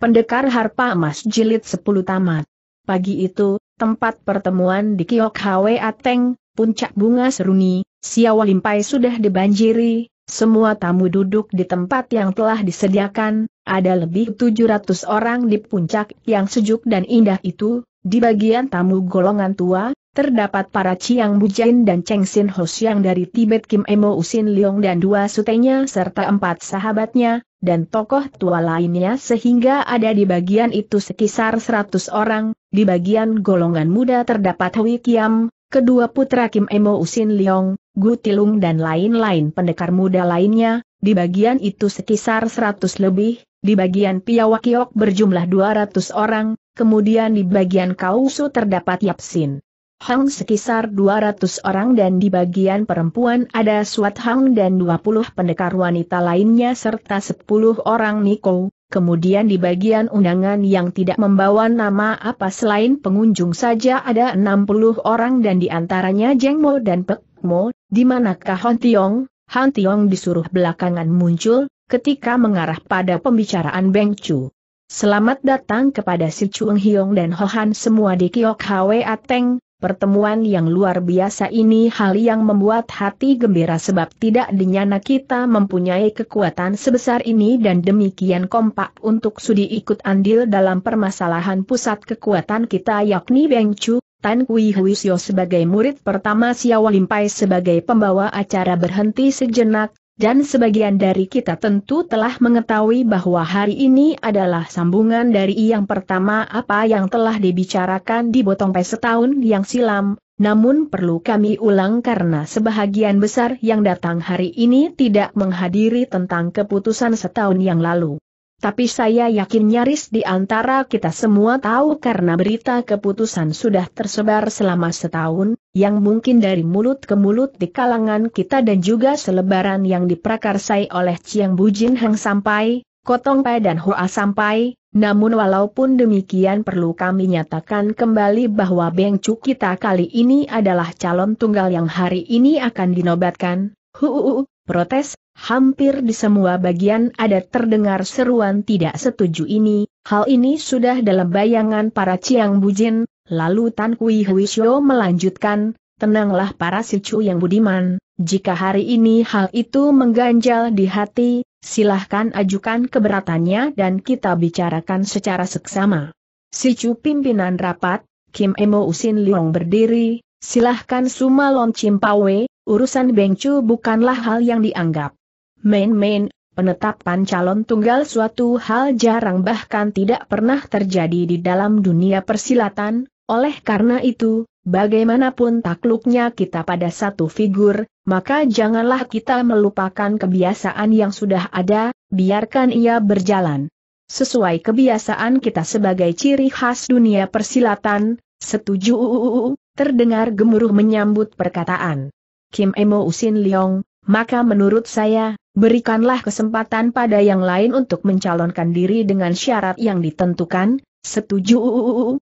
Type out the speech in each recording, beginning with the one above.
Pendekar Harpa Emas Jilid 10 Tamat. Pagi itu, tempat pertemuan di Kiok Hwe Ateng, puncak bunga seruni, Siawa sudah dibanjiri, semua tamu duduk di tempat yang telah disediakan, ada lebih 700 orang di puncak yang sejuk dan indah itu, di bagian tamu golongan tua, terdapat para Chiang Bujain dan Cheng Sin Ho Siang dari Tibet Kim Emo Usin Leong dan dua sutenya serta empat sahabatnya, dan tokoh tua lainnya sehingga ada di bagian itu sekitar 100 orang, di bagian golongan muda terdapat Hui Kiam, kedua putra Kim Emo Usin Leong, Gu Tilung dan lain-lain pendekar muda lainnya, di bagian itu sekitar 100 lebih, di bagian Piawakiok berjumlah 200 orang, kemudian di bagian Kausu terdapat Yapsin. Hang sekitar 200 orang dan di bagian perempuan ada Suat Hang dan 20 pendekar wanita lainnya serta 10 orang Niko. Kemudian di bagian undangan yang tidak membawa nama apa selain pengunjung saja ada 60 orang dan di antaranya Jeng Mo dan Pek Mo, di manakah Han Tiong? Han Tiong disuruh belakangan muncul, ketika mengarah pada pembicaraan Beng Chu. Selamat datang kepada Si Chuang Hiong dan Hohan semua di Kiok Hwa Ateng, Pertemuan yang luar biasa ini hal yang membuat hati gembira sebab tidak dinyana kita mempunyai kekuatan sebesar ini dan demikian kompak untuk sudi ikut andil dalam permasalahan pusat kekuatan kita yakni Beng Chu, Tan Kui Huisyo sebagai murid pertama Xiao Limpai sebagai pembawa acara berhenti sejenak, dan sebagian dari kita tentu telah mengetahui bahwa hari ini adalah sambungan dari yang pertama apa yang telah dibicarakan di Botong Pes setahun yang silam, namun perlu kami ulang karena sebahagian besar yang datang hari ini tidak menghadiri tentang keputusan setahun yang lalu. Tapi saya yakin nyaris di antara kita semua tahu karena berita keputusan sudah tersebar selama setahun, yang mungkin dari mulut ke mulut di kalangan kita dan juga selebaran yang diprakarsai oleh Chiang Bujin Hang sampai, Kotong Pai dan Hua sampai, namun walaupun demikian perlu kami nyatakan kembali bahwa Beng Cu kita kali ini adalah calon tunggal yang hari ini akan dinobatkan, huu, protes, hampir di semua bagian ada terdengar seruan tidak setuju ini, hal ini sudah dalam bayangan para Ciang Bujin, lalu Tan Kui Hui Huisyo melanjutkan, tenanglah para si Chu yang budiman, jika hari ini hal itu mengganjal di hati, silahkan ajukan keberatannya dan kita bicarakan secara seksama. Si Chu pimpinan rapat, Kim Emo Usin Liong berdiri, silahkan Suma Sumalon Pawe urusan Bengcu bukanlah hal yang dianggap main-main, penetapan calon tunggal suatu hal jarang bahkan tidak pernah terjadi di dalam dunia persilatan, oleh karena itu, bagaimanapun takluknya kita pada satu figur, maka janganlah kita melupakan kebiasaan yang sudah ada, biarkan ia berjalan. Sesuai kebiasaan kita sebagai ciri khas dunia persilatan, setuju terdengar gemuruh menyambut perkataan. Kim Emo Usin Leong, maka menurut saya, berikanlah kesempatan pada yang lain untuk mencalonkan diri dengan syarat yang ditentukan, setuju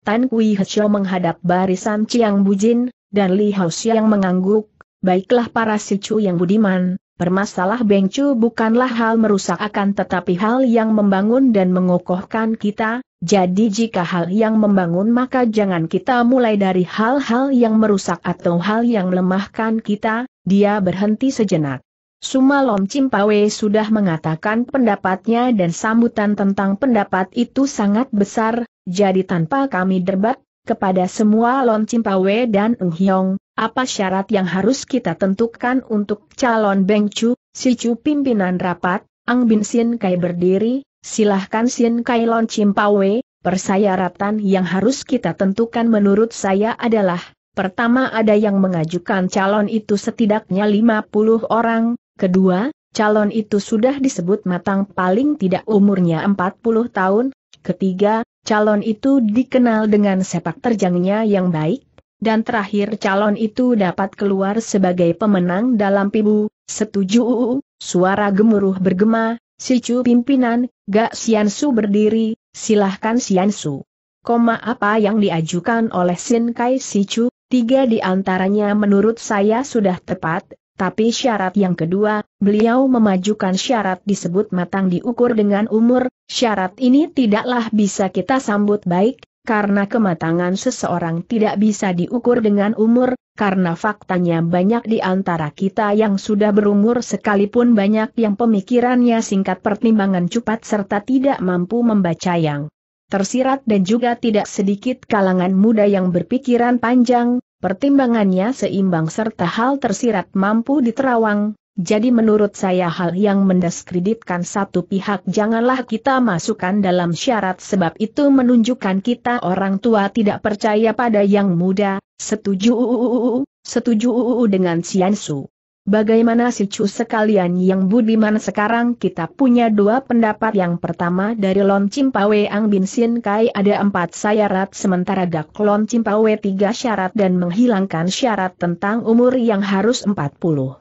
Tan Kui Hesyo menghadap barisan Chiang Bujin, dan Li Hao yang mengangguk, baiklah para sicu yang budiman, permasalah Bengcu bukanlah hal merusak akan tetapi hal yang membangun dan mengokohkan kita, jadi jika hal yang membangun maka jangan kita mulai dari hal-hal yang merusak atau hal yang melemahkan kita, dia berhenti sejenak. Sumalom Cimpawe sudah mengatakan pendapatnya dan sambutan tentang pendapat itu sangat besar, jadi tanpa kami debat, kepada semua Lom Cimpawe dan Enghyong, apa syarat yang harus kita tentukan untuk calon Beng Chu, si Chu pimpinan rapat, Ang Bin Sin Kai berdiri, Silahkan Sin Kailon Cimpawe, Persyaratan yang harus kita tentukan menurut saya adalah, pertama ada yang mengajukan calon itu setidaknya 50 orang, kedua, calon itu sudah disebut matang paling tidak umurnya 40 tahun, ketiga, calon itu dikenal dengan sepak terjangnya yang baik, dan terakhir calon itu dapat keluar sebagai pemenang dalam pibu, setuju, suara gemuruh bergema, Sicu pimpinan, Gak Siansu berdiri, silahkan Siansu. Koma apa yang diajukan oleh Sin Kai Si tiga di antaranya menurut saya sudah tepat, tapi syarat yang kedua, beliau memajukan syarat disebut matang diukur dengan umur, syarat ini tidaklah bisa kita sambut baik, karena kematangan seseorang tidak bisa diukur dengan umur, karena faktanya banyak di antara kita yang sudah berumur sekalipun banyak yang pemikirannya singkat pertimbangan cepat serta tidak mampu membaca yang tersirat dan juga tidak sedikit kalangan muda yang berpikiran panjang, pertimbangannya seimbang serta hal tersirat mampu diterawang, jadi menurut saya hal yang mendiskreditkan satu pihak janganlah kita masukkan dalam syarat sebab itu menunjukkan kita orang tua tidak percaya pada yang muda, setuju setuju dengan Sian Su. Bagaimana si Cu sekalian yang budiman sekarang kita punya dua pendapat yang pertama dari Lon Cimpawe Ang Bin Sin Kai ada empat syarat sementara Gak Lon Cimpawe tiga syarat dan menghilangkan syarat tentang umur yang harus empat puluh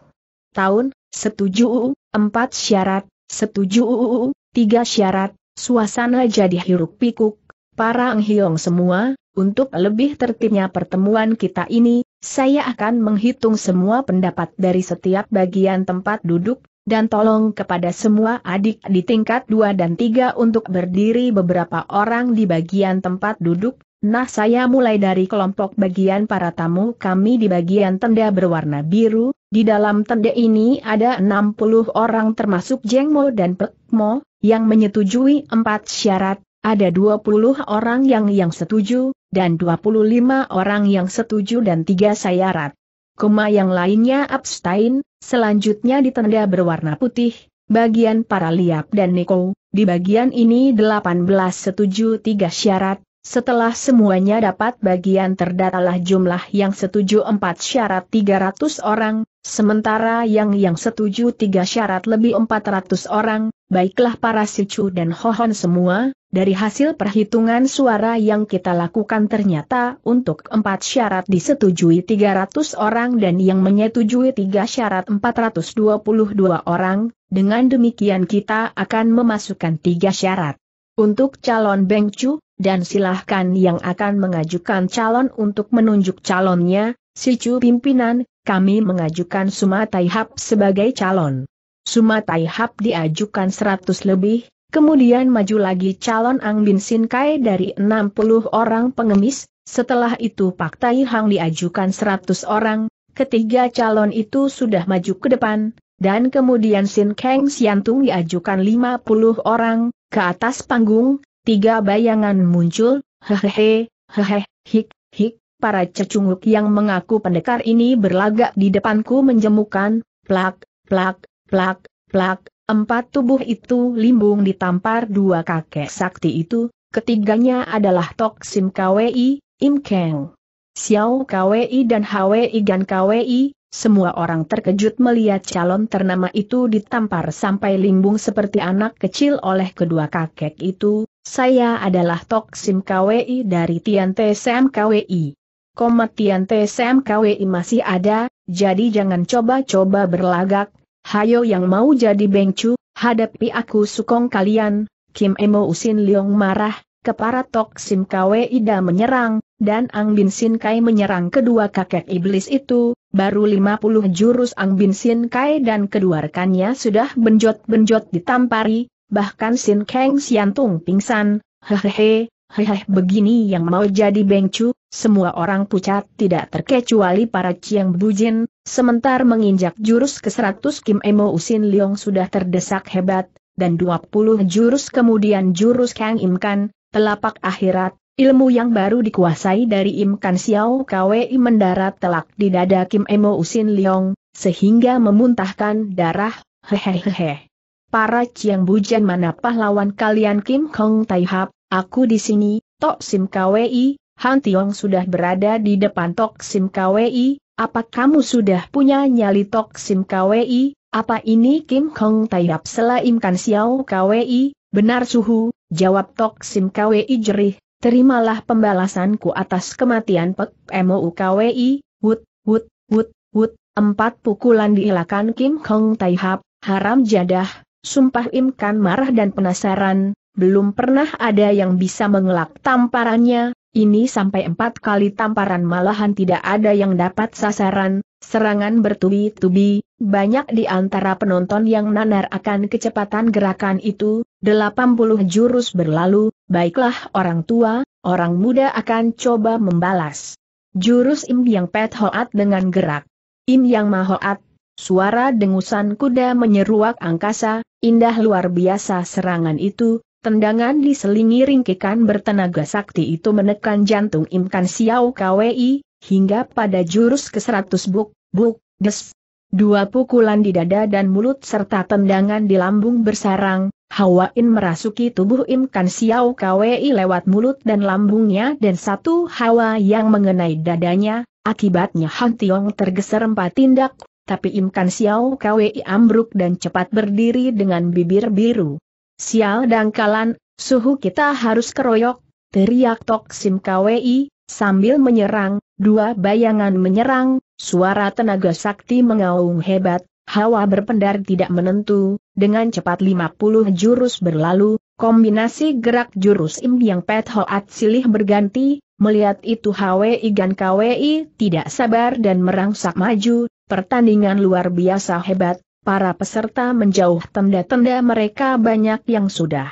tahun, setuju UU, empat syarat, setuju UU, tiga syarat, suasana jadi hiruk pikuk, para enghiong semua, untuk lebih tertibnya pertemuan kita ini, saya akan menghitung semua pendapat dari setiap bagian tempat duduk, dan tolong kepada semua adik di tingkat 2 dan 3 untuk berdiri beberapa orang di bagian tempat duduk, nah saya mulai dari kelompok bagian para tamu kami di bagian tenda berwarna biru, di dalam tenda ini ada 60 orang termasuk Jeng Mo dan Pek Mo, yang menyetujui empat syarat, ada 20 orang yang yang setuju, dan 25 orang yang setuju dan tiga syarat. Koma yang lainnya abstain, selanjutnya di tenda berwarna putih, bagian para liap dan Niko, di bagian ini 18 setuju tiga syarat, setelah semuanya dapat bagian terdatalah jumlah yang setuju empat syarat 300 orang, Sementara yang yang setuju tiga syarat lebih 400 orang, baiklah para sicu dan hohon semua, dari hasil perhitungan suara yang kita lakukan ternyata untuk empat syarat disetujui 300 orang dan yang menyetujui tiga syarat 422 orang, dengan demikian kita akan memasukkan tiga syarat. Untuk calon Bengcu, dan silahkan yang akan mengajukan calon untuk menunjuk calonnya, Sicu pimpinan, kami mengajukan Suma Taihap sebagai calon. Suma Taihap diajukan 100 lebih, kemudian maju lagi calon Ang Bin Sin dari 60 orang pengemis, setelah itu Pak Tai Hang diajukan 100 orang, ketiga calon itu sudah maju ke depan, dan kemudian Sin Kang Siantung diajukan 50 orang, ke atas panggung, tiga bayangan muncul, hehehe, hehehe. hik, para cecunguk yang mengaku pendekar ini berlagak di depanku menjemukan, plak, plak, plak, plak, empat tubuh itu limbung ditampar dua kakek sakti itu, ketiganya adalah Tok Sim Kwi, Im Keng. Xiao Kwi dan Hwi Gan Kwi, semua orang terkejut melihat calon ternama itu ditampar sampai limbung seperti anak kecil oleh kedua kakek itu, saya adalah Tok Sim Kwi dari Tian Te Kwi. Komatian TSMKWI masih ada, jadi jangan coba-coba berlagak, hayo yang mau jadi bengcu, hadapi aku sukong kalian, Kim Emo Usin Leong marah, kepara Tok Sim KW Ida menyerang, dan Ang Bin Sin Kai menyerang kedua kakek iblis itu, baru 50 jurus Ang Bin Sin Kai dan kedua rekannya sudah benjot-benjot ditampari, bahkan Sin Kang Siantung pingsan, hehehe, hehehe begini yang mau jadi bengcu, semua orang pucat tidak terkecuali para Chiang Bujin, sementar menginjak jurus ke-100 Kim Emo Usin Leong sudah terdesak hebat, dan 20 jurus kemudian jurus Kang Imkan, telapak akhirat, ilmu yang baru dikuasai dari Imkan Xiao Kwei mendarat telak di dada Kim Emo Usin Leong, sehingga memuntahkan darah, hehehehe para Chiang Bujan mana pahlawan kalian Kim Kong Tai Hap, aku di sini, Tok Sim KWI, Han Tiong sudah berada di depan Tok Sim KWI, apa kamu sudah punya nyali Tok Sim KWI, apa ini Kim Kong Tai Hap selaimkan Xiao KWI, benar suhu, jawab Tok Sim KWI jerih, terimalah pembalasanku atas kematian Pek MOU KWI, wut, wut, wut, wut, empat pukulan diilakan Kim Kong Tai Hap, haram jadah, Sumpah Imkan marah dan penasaran, belum pernah ada yang bisa mengelak tamparannya, ini sampai empat kali tamparan malahan tidak ada yang dapat sasaran, serangan bertubi-tubi, banyak di antara penonton yang nanar akan kecepatan gerakan itu, 80 jurus berlalu, baiklah orang tua, orang muda akan coba membalas. Jurus Im Yang Pet Hoat dengan gerak. Im Yang Mahoat Suara dengusan kuda menyeruak angkasa, indah luar biasa serangan itu, tendangan diselingi ringkikan bertenaga sakti itu menekan jantung Imkan Xiao KWI, hingga pada jurus ke-100 buk, buk, des. Dua pukulan di dada dan mulut serta tendangan di lambung bersarang, Hawain merasuki tubuh Imkan Xiao KWI lewat mulut dan lambungnya dan satu hawa yang mengenai dadanya, akibatnya Han Tiong tergeser empat tindak tapi Imkan Xiao Kwi ambruk dan cepat berdiri dengan bibir biru. Sial dangkalan, suhu kita harus keroyok, teriak Tok Sim Kwi, sambil menyerang, dua bayangan menyerang, suara tenaga sakti mengaung hebat, hawa berpendar tidak menentu, dengan cepat 50 jurus berlalu, kombinasi gerak jurus Im yang Pet Hoat Silih berganti, Melihat itu Hwi Gan Kwi tidak sabar dan merangsak maju, Pertandingan luar biasa hebat, para peserta menjauh tenda-tenda mereka banyak yang sudah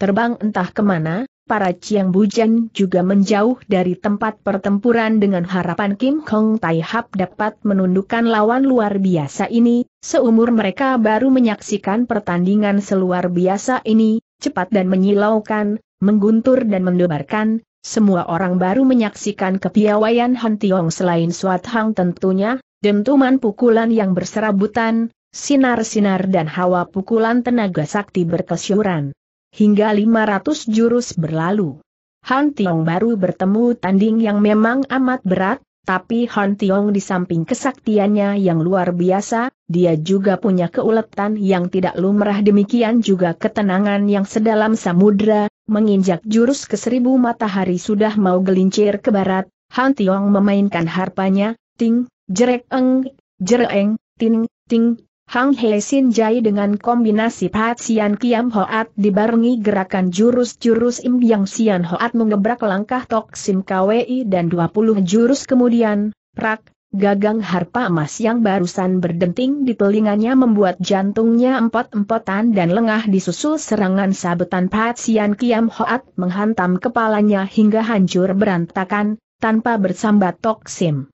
terbang entah kemana, para Chiang Bujan juga menjauh dari tempat pertempuran dengan harapan Kim Kong Tai Hap dapat menundukkan lawan luar biasa ini, seumur mereka baru menyaksikan pertandingan seluar biasa ini, cepat dan menyilaukan, mengguntur dan mendebarkan, semua orang baru menyaksikan kepiawaian Han Tiong selain Suat Hang tentunya, dentuman pukulan yang berserabutan, sinar-sinar dan hawa pukulan tenaga sakti berkesyuran. Hingga 500 jurus berlalu. Han Tiong baru bertemu tanding yang memang amat berat, tapi Han Tiong di samping kesaktiannya yang luar biasa, dia juga punya keuletan yang tidak lumrah demikian juga ketenangan yang sedalam samudra, menginjak jurus ke seribu matahari sudah mau gelincir ke barat, Han Tiong memainkan harpanya, ting, Jerek eng, jereng, ting, ting, Hang He Sin Jai dengan kombinasi Pat Sian Kiam Hoat dibarengi gerakan jurus-jurus Im Yang Sian Hoat mengebrak langkah Tok Sim KWI dan 20 jurus kemudian, prak, gagang harpa emas yang barusan berdenting di telinganya membuat jantungnya empot-empotan dan lengah disusul serangan sabetan Pat Sian Kiam Hoat menghantam kepalanya hingga hancur berantakan, tanpa bersambat Tok Sim.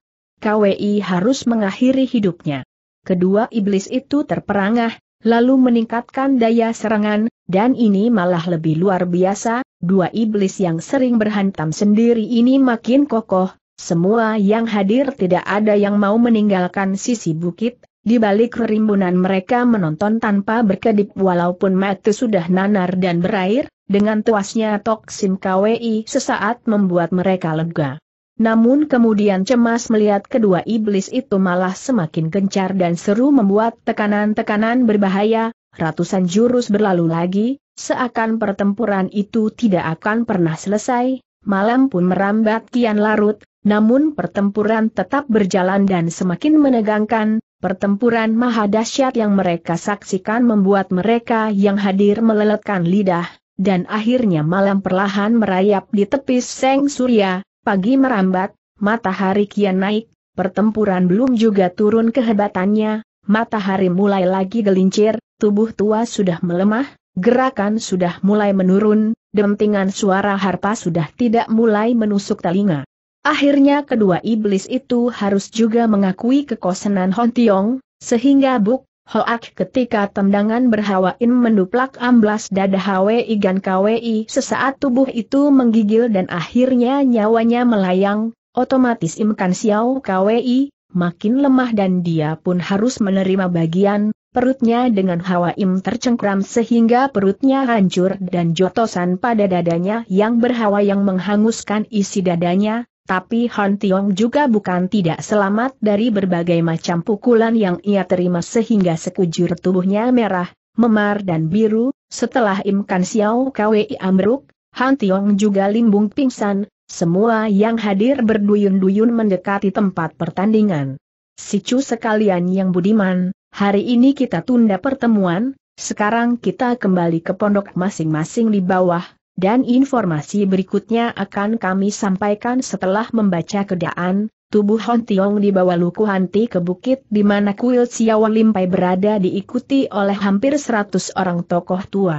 KWI harus mengakhiri hidupnya. Kedua iblis itu terperangah, lalu meningkatkan daya serangan, dan ini malah lebih luar biasa, dua iblis yang sering berhantam sendiri ini makin kokoh, semua yang hadir tidak ada yang mau meninggalkan sisi bukit, di balik rimbunan mereka menonton tanpa berkedip walaupun mata sudah nanar dan berair, dengan tuasnya toksin KWI sesaat membuat mereka lega. Namun kemudian cemas melihat kedua iblis itu malah semakin gencar dan seru membuat tekanan-tekanan berbahaya, ratusan jurus berlalu lagi, seakan pertempuran itu tidak akan pernah selesai, malam pun merambat kian larut, namun pertempuran tetap berjalan dan semakin menegangkan, pertempuran maha dahsyat yang mereka saksikan membuat mereka yang hadir meleletkan lidah, dan akhirnya malam perlahan merayap di tepi seng surya, Pagi merambat, matahari kian naik, pertempuran belum juga turun kehebatannya, matahari mulai lagi gelincir, tubuh tua sudah melemah, gerakan sudah mulai menurun, dentingan suara harpa sudah tidak mulai menusuk telinga. Akhirnya kedua iblis itu harus juga mengakui kekosenan Hon Tiong, sehingga Buk Hoak ketika tendangan berhawain menduplak amblas dada Hwi Gan Kwi sesaat tubuh itu menggigil dan akhirnya nyawanya melayang, otomatis Imkan Xiao Kwi, makin lemah dan dia pun harus menerima bagian, perutnya dengan hawa im tercengkram sehingga perutnya hancur dan jotosan pada dadanya yang berhawa yang menghanguskan isi dadanya, tapi Han Tiong juga bukan tidak selamat dari berbagai macam pukulan yang ia terima sehingga sekujur tubuhnya merah, memar dan biru, setelah Im Kan Xiao Kwei Amruk, Han Tiong juga limbung pingsan, semua yang hadir berduyun-duyun mendekati tempat pertandingan. Sicu sekalian yang budiman, hari ini kita tunda pertemuan, sekarang kita kembali ke pondok masing-masing di bawah, dan informasi berikutnya akan kami sampaikan setelah membaca kedaan, tubuh Hon Tiong dibawa Luku Hanti ke bukit di mana kuil Siawan berada diikuti oleh hampir 100 orang tokoh tua.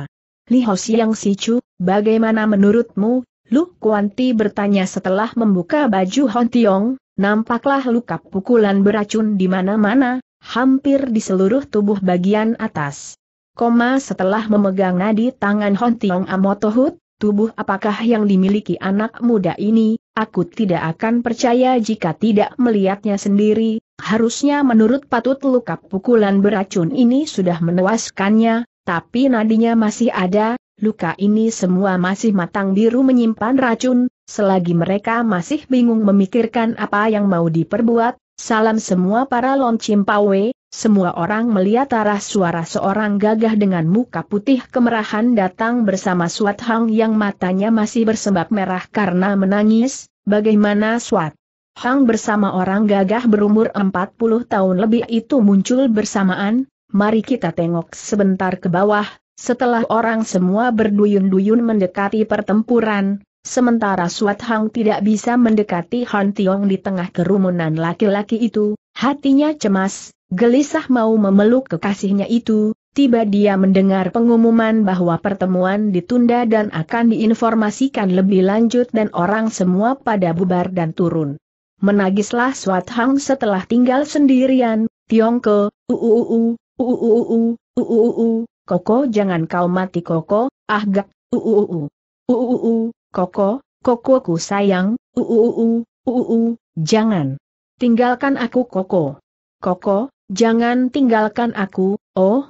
Li Ho Siang Sicu, bagaimana menurutmu? Lu Kuanti bertanya setelah membuka baju Hon Tiong, nampaklah luka pukulan beracun di mana-mana, hampir di seluruh tubuh bagian atas. Koma setelah memegang nadi tangan Hon Tiong Amotohut, tubuh apakah yang dimiliki anak muda ini, aku tidak akan percaya jika tidak melihatnya sendiri, harusnya menurut patut luka pukulan beracun ini sudah menewaskannya, tapi nadinya masih ada, luka ini semua masih matang biru menyimpan racun, selagi mereka masih bingung memikirkan apa yang mau diperbuat, Salam semua para loncim pawe, semua orang melihat arah suara seorang gagah dengan muka putih kemerahan datang bersama Swat Hang yang matanya masih bersembab merah karena menangis, bagaimana Swat Hang bersama orang gagah berumur 40 tahun lebih itu muncul bersamaan, mari kita tengok sebentar ke bawah, setelah orang semua berduyun-duyun mendekati pertempuran, Sementara Suat Hang tidak bisa mendekati Han Tiong di tengah kerumunan laki-laki itu, hatinya cemas, gelisah mau memeluk kekasihnya itu, tiba dia mendengar pengumuman bahwa pertemuan ditunda dan akan diinformasikan lebih lanjut dan orang semua pada bubar dan turun. Menagislah Suat Hang setelah tinggal sendirian, Tiong ke, uuuu, uuuu, uuuu, koko jangan kau mati koko, ah gak, uuuu. uuuu, Koko, Koko ku sayang, uuuu, uuu, jangan. Tinggalkan aku Koko. Koko, jangan tinggalkan aku, oh,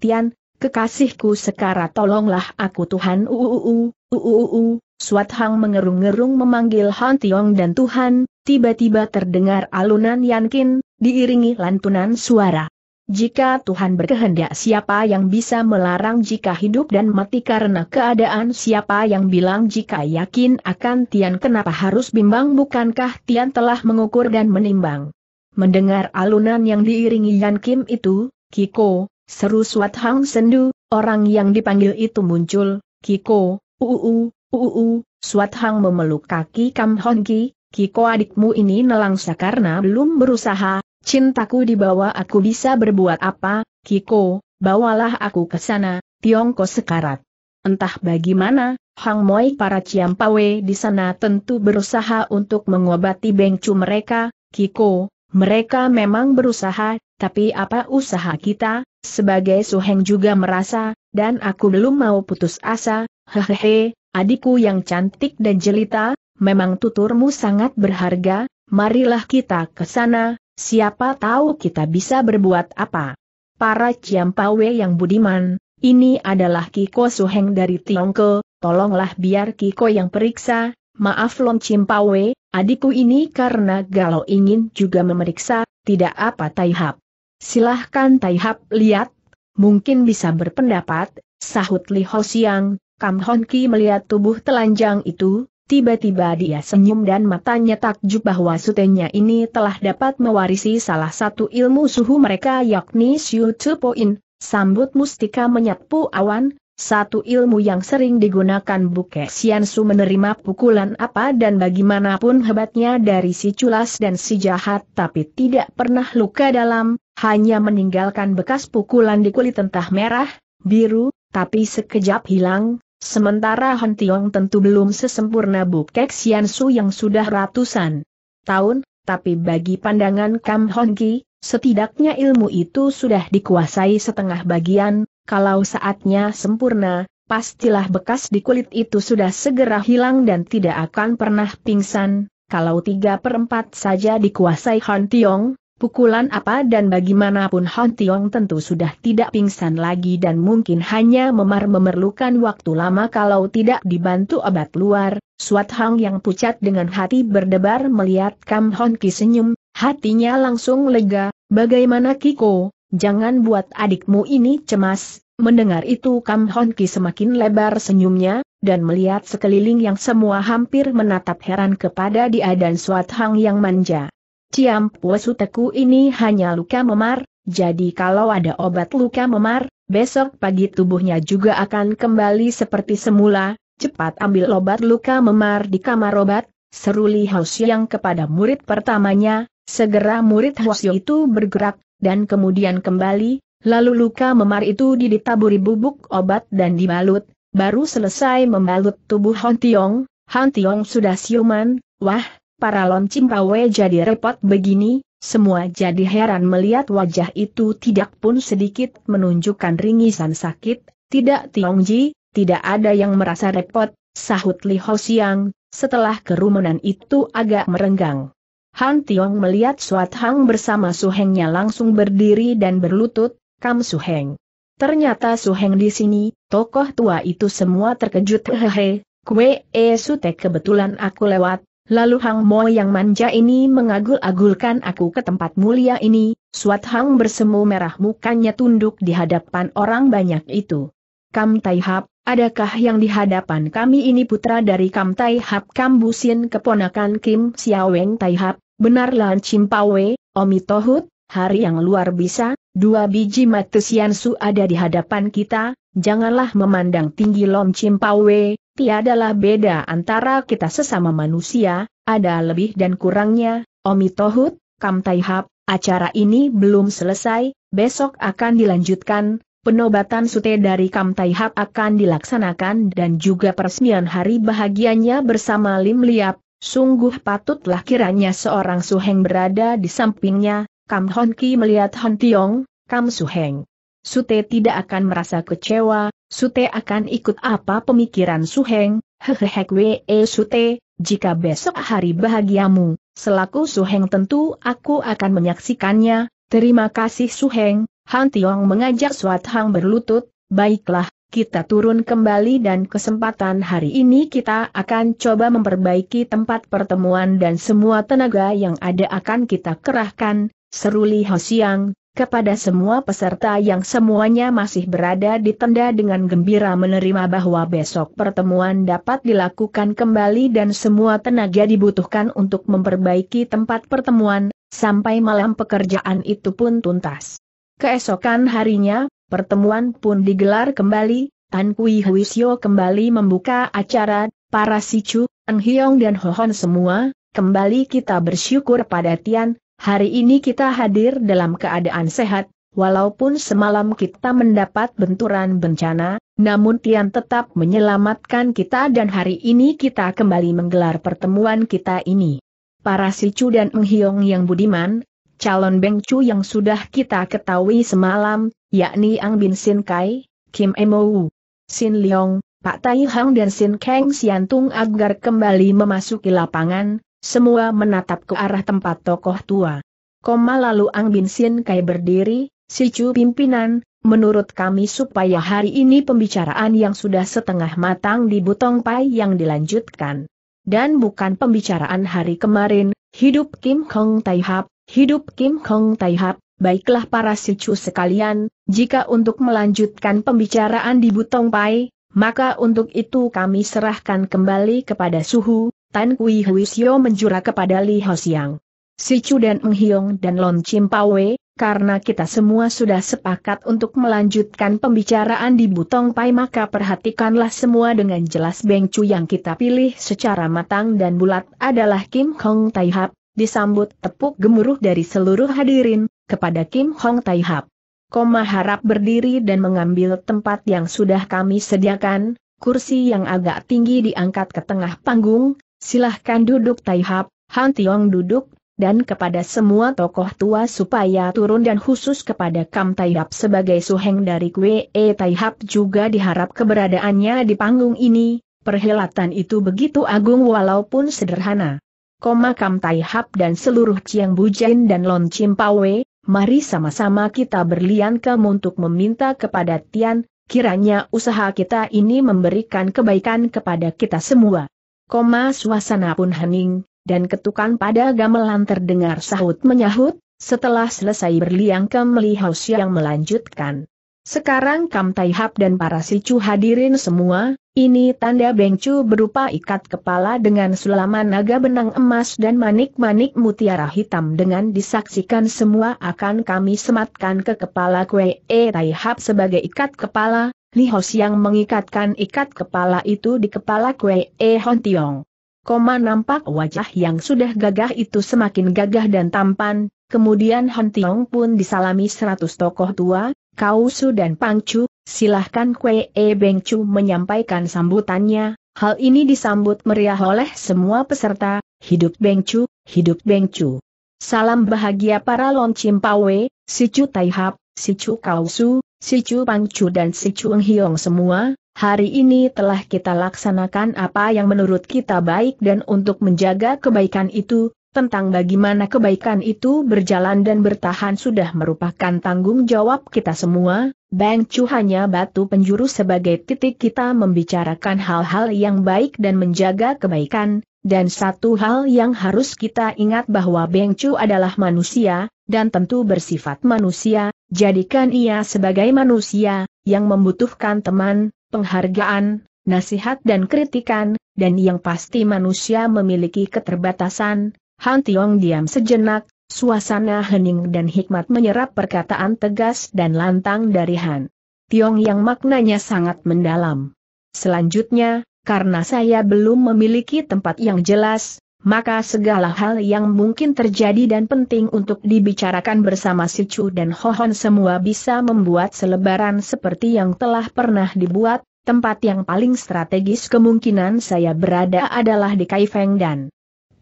Tian, kekasihku sekarang tolonglah aku Tuhan uuuu, uuu, Suat Hang mengerung ngerung memanggil Han Tiong dan Tuhan, tiba-tiba terdengar alunan Yankin, diiringi lantunan suara. Jika Tuhan berkehendak siapa yang bisa melarang jika hidup dan mati karena keadaan siapa yang bilang jika yakin akan Tian kenapa harus bimbang bukankah Tian telah mengukur dan menimbang. Mendengar alunan yang diiringi Yan Kim itu, Kiko, seru Suat Hang Sendu, orang yang dipanggil itu muncul, Kiko, uu, uu, Suat Hang memeluk kaki Kam Hon Ki, Kiko adikmu ini nelangsa karena belum berusaha, Cintaku dibawa aku bisa berbuat apa, Kiko, bawalah aku ke sana, Tiongko sekarat. Entah bagaimana, Hang Moi para Ciampawe di sana tentu berusaha untuk mengobati bengcu mereka, Kiko, mereka memang berusaha, tapi apa usaha kita, sebagai suheng juga merasa, dan aku belum mau putus asa, hehehe, adikku yang cantik dan jelita, memang tuturmu sangat berharga, marilah kita ke sana, Siapa tahu kita bisa berbuat apa. Para Ciampawe yang budiman, ini adalah Kiko Suheng dari Tiongko, tolonglah biar Kiko yang periksa, maaf Lom Ciampawe, adikku ini karena galau ingin juga memeriksa, tidak apa Taihap. Silahkan Taihap lihat, mungkin bisa berpendapat, sahut Li Ho Siang, Kam Hon Ki melihat tubuh telanjang itu, Tiba-tiba dia senyum dan matanya takjub bahwa sutenya ini telah dapat mewarisi salah satu ilmu suhu mereka yakni Siu Tupoin, sambut mustika menyapu awan, satu ilmu yang sering digunakan Buke Siansu menerima pukulan apa dan bagaimanapun hebatnya dari si culas dan si jahat tapi tidak pernah luka dalam, hanya meninggalkan bekas pukulan di kulit entah merah, biru, tapi sekejap hilang, Sementara Han Tiong tentu belum sesempurna Bukek Sian Su yang sudah ratusan tahun, tapi bagi pandangan Kam Hon Ki, setidaknya ilmu itu sudah dikuasai setengah bagian, kalau saatnya sempurna, pastilah bekas di kulit itu sudah segera hilang dan tidak akan pernah pingsan, kalau tiga perempat saja dikuasai Han Tiong, Pukulan apa dan bagaimanapun Hon Tiong tentu sudah tidak pingsan lagi dan mungkin hanya memar memerlukan waktu lama kalau tidak dibantu obat luar. Suat Hang yang pucat dengan hati berdebar melihat Kam Hon Ki senyum, hatinya langsung lega, bagaimana Kiko, jangan buat adikmu ini cemas. Mendengar itu Kam Hon Ki semakin lebar senyumnya, dan melihat sekeliling yang semua hampir menatap heran kepada dia dan Suat Hang yang manja. Ciam Puasuteku ini hanya luka memar, jadi kalau ada obat luka memar, besok pagi tubuhnya juga akan kembali seperti semula, cepat ambil obat luka memar di kamar obat, seruli Li yang kepada murid pertamanya, segera murid Haoxiu itu bergerak, dan kemudian kembali, lalu luka memar itu ditaburi bubuk obat dan dibalut, baru selesai membalut tubuh Han Tiong, Han Tiong sudah siuman, wah, para loncim rawe jadi repot begini, semua jadi heran melihat wajah itu tidak pun sedikit menunjukkan ringisan sakit, tidak Tiongji, tidak ada yang merasa repot, sahut Li Ho Siang, setelah kerumunan itu agak merenggang. Han Tiong melihat Suat Hang bersama Su Hengnya langsung berdiri dan berlutut, Kam Heng. Ternyata Su Heng di sini, tokoh tua itu semua terkejut hehehe, kue e sute kebetulan aku lewat, Lalu Hang Mo yang manja ini mengagul-agulkan aku ke tempat mulia ini, Suat Hang bersemu merah mukanya tunduk di hadapan orang banyak itu. Kam Tai Hap, adakah yang di hadapan kami ini putra dari Kam Tai Hap Kam Busin keponakan Kim Siaweng Tai Hap, benar Lan Pawe, Omi Tohut, hari yang luar bisa, dua biji matu Su ada di hadapan kita, janganlah memandang tinggi Lom Pawe, tiadalah beda antara kita sesama manusia, ada lebih dan kurangnya, Omi Tohut, Kam Hap, acara ini belum selesai, besok akan dilanjutkan, penobatan sute dari Kam Hap akan dilaksanakan dan juga peresmian hari bahagianya bersama Lim Liap, sungguh patutlah kiranya seorang suheng berada di sampingnya, Kam Honki melihat Hon Tiong, Kam Suheng. Sute tidak akan merasa kecewa, Sute akan ikut apa pemikiran Suheng, hehehe kwee Sute, jika besok hari bahagiamu, selaku Suheng tentu aku akan menyaksikannya, terima kasih Suheng, Han Tiong mengajak Suat Hang berlutut, baiklah, kita turun kembali dan kesempatan hari ini kita akan coba memperbaiki tempat pertemuan dan semua tenaga yang ada akan kita kerahkan, Seruli Li Hosiang, kepada semua peserta yang semuanya masih berada di tenda dengan gembira menerima bahwa besok pertemuan dapat dilakukan kembali dan semua tenaga dibutuhkan untuk memperbaiki tempat pertemuan, sampai malam pekerjaan itu pun tuntas. Keesokan harinya, pertemuan pun digelar kembali, Tan Kui Huisyo kembali membuka acara, para Sichu, Eng Hiong dan Hohon semua, kembali kita bersyukur pada Tian, Hari ini kita hadir dalam keadaan sehat, walaupun semalam kita mendapat benturan bencana, namun Tian tetap menyelamatkan kita dan hari ini kita kembali menggelar pertemuan kita ini. Para Sicu dan Eng yang budiman, calon Bengcu yang sudah kita ketahui semalam, yakni Ang Bin Sin Kai, Kim Emou, Sin Leong, Pak Tai Hang dan Sin Kang Siantung agar kembali memasuki lapangan, semua menatap ke arah tempat tokoh tua. Koma lalu Ang Bin Sin Kai berdiri, si cu pimpinan, menurut kami supaya hari ini pembicaraan yang sudah setengah matang di Butong Pai yang dilanjutkan. Dan bukan pembicaraan hari kemarin, hidup Kim Kong Tai Hap, hidup Kim Kong Tai Hap, baiklah para si cu sekalian, jika untuk melanjutkan pembicaraan di Butong Pai, maka untuk itu kami serahkan kembali kepada Suhu, Tan Kui Sio menjura kepada Li Hosiang. Si Chu dan Eng Hiong dan Lon Pawe, karena kita semua sudah sepakat untuk melanjutkan pembicaraan di Butong Pai maka perhatikanlah semua dengan jelas Beng Chu yang kita pilih secara matang dan bulat adalah Kim Hong Tai Hap, disambut tepuk gemuruh dari seluruh hadirin, kepada Kim Hong Tai Hap. Koma harap berdiri dan mengambil tempat yang sudah kami sediakan, kursi yang agak tinggi diangkat ke tengah panggung, silahkan duduk Taihap, Han Tiong duduk, dan kepada semua tokoh tua supaya turun dan khusus kepada Kam Taihap sebagai suheng dari Kwe e. Taihap juga diharap keberadaannya di panggung ini, perhelatan itu begitu agung walaupun sederhana. Koma Kam Taihap dan seluruh Chiang Bujain dan Lon Chimpawe, mari sama-sama kita berlian kamu untuk meminta kepada Tian, kiranya usaha kita ini memberikan kebaikan kepada kita semua. Koma suasana pun hening, dan ketukan pada gamelan terdengar sahut menyahut, setelah selesai berlian ke Melihaus yang melanjutkan. Sekarang Kam Taihap dan para Sicu hadirin semua, ini tanda bengcu berupa ikat kepala dengan sulaman naga benang emas dan manik-manik mutiara hitam dengan disaksikan semua akan kami sematkan ke kepala kue e taihab sebagai ikat kepala, lihos yang mengikatkan ikat kepala itu di kepala kue e hontiong. Koma nampak wajah yang sudah gagah itu semakin gagah dan tampan, kemudian hontiong pun disalami seratus tokoh tua, Kausu dan Pangcu, silahkan Kwee E Bengcu menyampaikan sambutannya, hal ini disambut meriah oleh semua peserta, hidup Bengcu, hidup Bengcu. Salam bahagia para loncim pawe, Si Kau Taihap, Si Kausu, Pang Pangcu dan Si Sicu Hiong semua, hari ini telah kita laksanakan apa yang menurut kita baik dan untuk menjaga kebaikan itu, tentang bagaimana kebaikan itu berjalan dan bertahan sudah merupakan tanggung jawab kita semua, Bang Chu hanya batu penjuru sebagai titik kita membicarakan hal-hal yang baik dan menjaga kebaikan, dan satu hal yang harus kita ingat bahwa Bang Chu adalah manusia, dan tentu bersifat manusia, jadikan ia sebagai manusia, yang membutuhkan teman, penghargaan, nasihat dan kritikan, dan yang pasti manusia memiliki keterbatasan, Han Tiong diam sejenak, suasana hening dan hikmat menyerap perkataan tegas dan lantang dari Han Tiong yang maknanya sangat mendalam. Selanjutnya, karena saya belum memiliki tempat yang jelas, maka segala hal yang mungkin terjadi dan penting untuk dibicarakan bersama si Chu dan Hohon semua bisa membuat selebaran seperti yang telah pernah dibuat, tempat yang paling strategis kemungkinan saya berada adalah di Kaifeng dan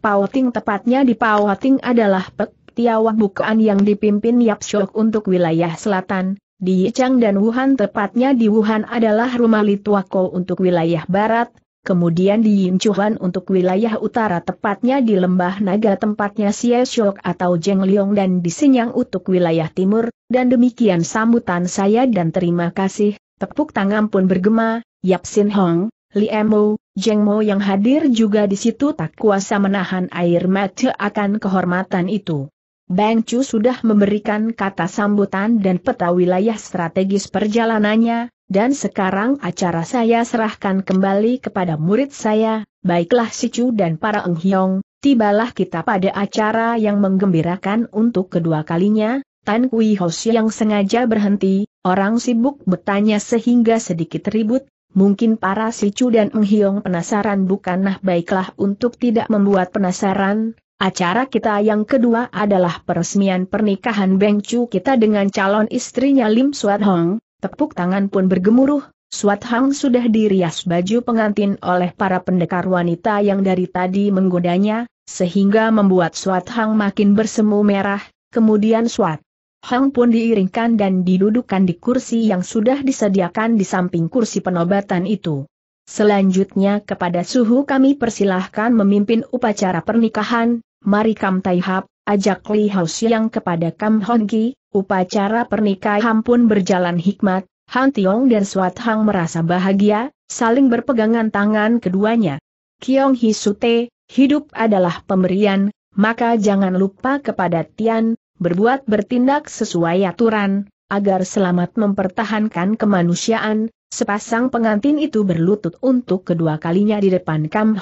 Pauting tepatnya di Pauting adalah Pek Tiawang Bukaan yang dipimpin Yap Shok untuk wilayah selatan, di Yichang dan Wuhan tepatnya di Wuhan adalah rumah Lituako untuk wilayah barat, kemudian di Yinchuan untuk wilayah utara tepatnya di Lembah Naga tempatnya Xie Shok atau Jeng Liong dan di Sinyang untuk wilayah timur, dan demikian sambutan saya dan terima kasih, tepuk tangan pun bergema, Yap Sin Hong, Li Jeng Mo yang hadir juga di situ tak kuasa menahan air mata akan kehormatan itu. Bang Chu sudah memberikan kata sambutan dan peta wilayah strategis perjalanannya, dan sekarang acara saya serahkan kembali kepada murid saya, baiklah si Chu dan para Eng Hiong, tibalah kita pada acara yang menggembirakan untuk kedua kalinya, Tan Kui yang sengaja berhenti, orang sibuk bertanya sehingga sedikit ribut, Mungkin para si Sicu dan Enghiong penasaran bukanlah baiklah untuk tidak membuat penasaran. Acara kita yang kedua adalah peresmian pernikahan Beng Chu kita dengan calon istrinya Lim Suat Hong. Tepuk tangan pun bergemuruh, Suat Hang sudah dirias baju pengantin oleh para pendekar wanita yang dari tadi menggodanya, sehingga membuat Suat Hang makin bersemu merah, kemudian Suat Hang pun diiringkan dan didudukan di kursi yang sudah disediakan di samping kursi penobatan itu. Selanjutnya kepada suhu kami persilahkan memimpin upacara pernikahan, mari Kam Tai ajak Li Hao kepada Kam Hon upacara pernikahan pun berjalan hikmat, Han Tiong dan Suat Hang merasa bahagia, saling berpegangan tangan keduanya. Kiong Hisute, hidup adalah pemberian, maka jangan lupa kepada Tian, berbuat bertindak sesuai aturan, agar selamat mempertahankan kemanusiaan, sepasang pengantin itu berlutut untuk kedua kalinya di depan Kam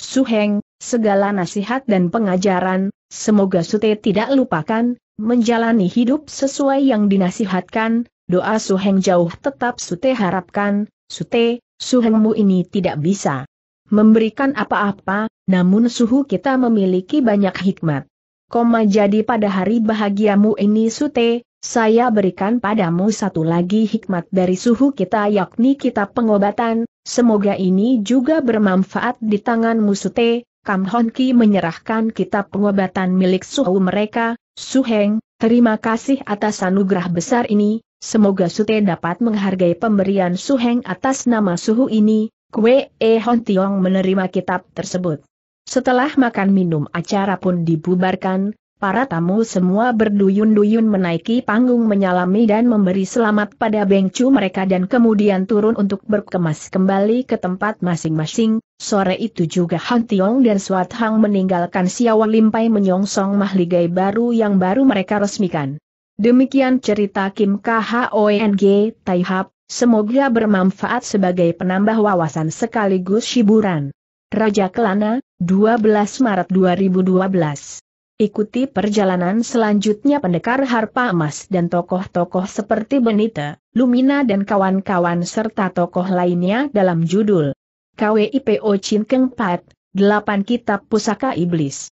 Su Heng. segala nasihat dan pengajaran, semoga Sute tidak lupakan, menjalani hidup sesuai yang dinasihatkan, doa Su Heng jauh tetap Sute harapkan, Sute, Su Hengmu ini tidak bisa memberikan apa-apa, namun suhu kita memiliki banyak hikmat. Koma jadi pada hari bahagiamu ini Sute, saya berikan padamu satu lagi hikmat dari suhu kita yakni kitab pengobatan, semoga ini juga bermanfaat di tanganmu Sute. Kam Honki menyerahkan kitab pengobatan milik suhu mereka, Suheng, terima kasih atas anugerah besar ini, semoga Sute dapat menghargai pemberian Suheng atas nama suhu ini, Kwe E Hon Tiong menerima kitab tersebut. Setelah makan minum acara pun dibubarkan, para tamu semua berduyun-duyun menaiki panggung menyalami dan memberi selamat pada bengcu mereka dan kemudian turun untuk berkemas kembali ke tempat masing-masing. Sore itu juga Han Tiong dan Suat Hang meninggalkan Xiawan Limpai menyongsong mahligai baru yang baru mereka resmikan. Demikian cerita Kim KHONG Taihap, semoga bermanfaat sebagai penambah wawasan sekaligus hiburan. Raja Kelana, 12 Maret 2012. Ikuti perjalanan selanjutnya pendekar harpa emas dan tokoh-tokoh seperti Benita, Lumina dan kawan-kawan serta tokoh lainnya dalam judul KWIPO Cinkeng Pat, 8 Kitab Pusaka Iblis.